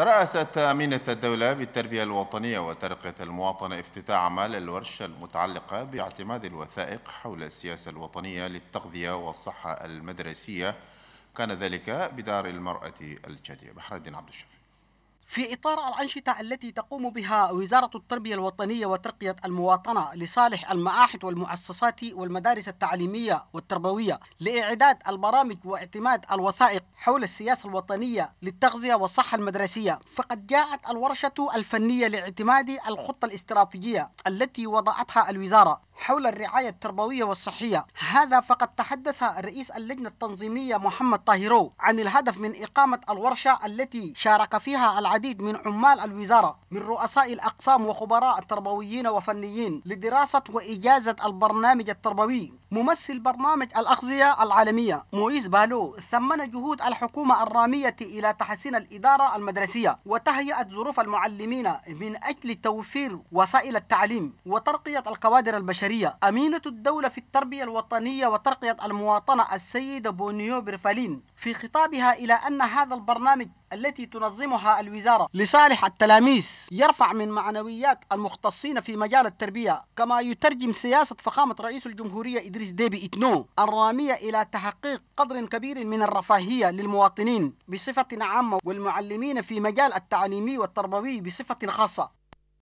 ترأست أمينة الدولة بالتربية الوطنية وترقية المواطنة افتتاح أعمال الورشة المتعلقة باعتماد الوثائق حول السياسة الوطنية للتغذية والصحة المدرسية كان ذلك بدار المرأة الجدية بحر الدين عبد الشافي في إطار الأنشطة التي تقوم بها وزارة التربية الوطنية وترقية المواطنة لصالح المعاهد والمؤسسات والمدارس التعليمية والتربوية لإعداد البرامج واعتماد الوثائق حول السياسة الوطنية للتغذية والصحة المدرسية فقد جاءت الورشة الفنية لاعتماد الخطة الاستراتيجية التي وضعتها الوزارة حول الرعاية التربوية والصحية هذا فقد تحدث رئيس اللجنة التنظيمية محمد طاهرو عن الهدف من إقامة الورشة التي شارك فيها العديد من عمال الوزارة من رؤساء الأقسام وخبراء التربويين وفنيين لدراسة وإجازة البرنامج التربوي ممثل برنامج الأغذية العالمية مويز بالو ثمن جهود الحكومة الرامية إلى تحسين الإدارة المدرسية وتهيئة ظروف المعلمين من أجل توفير وسائل التعليم وترقية الكوادر البشرية الجزائرية أمينة الدولة في التربية الوطنية وترقية المواطنة السيدة بونيو برفالين في خطابها إلى أن هذا البرنامج التي تنظمها الوزارة لصالح التلاميذ يرفع من معنويات المختصين في مجال التربية كما يترجم سياسة فخامة رئيس الجمهورية إدريس ديبي إتنو الرامية إلى تحقيق قدر كبير من الرفاهية للمواطنين بصفة عامة والمعلمين في مجال التعليمي والتربوي بصفة خاصة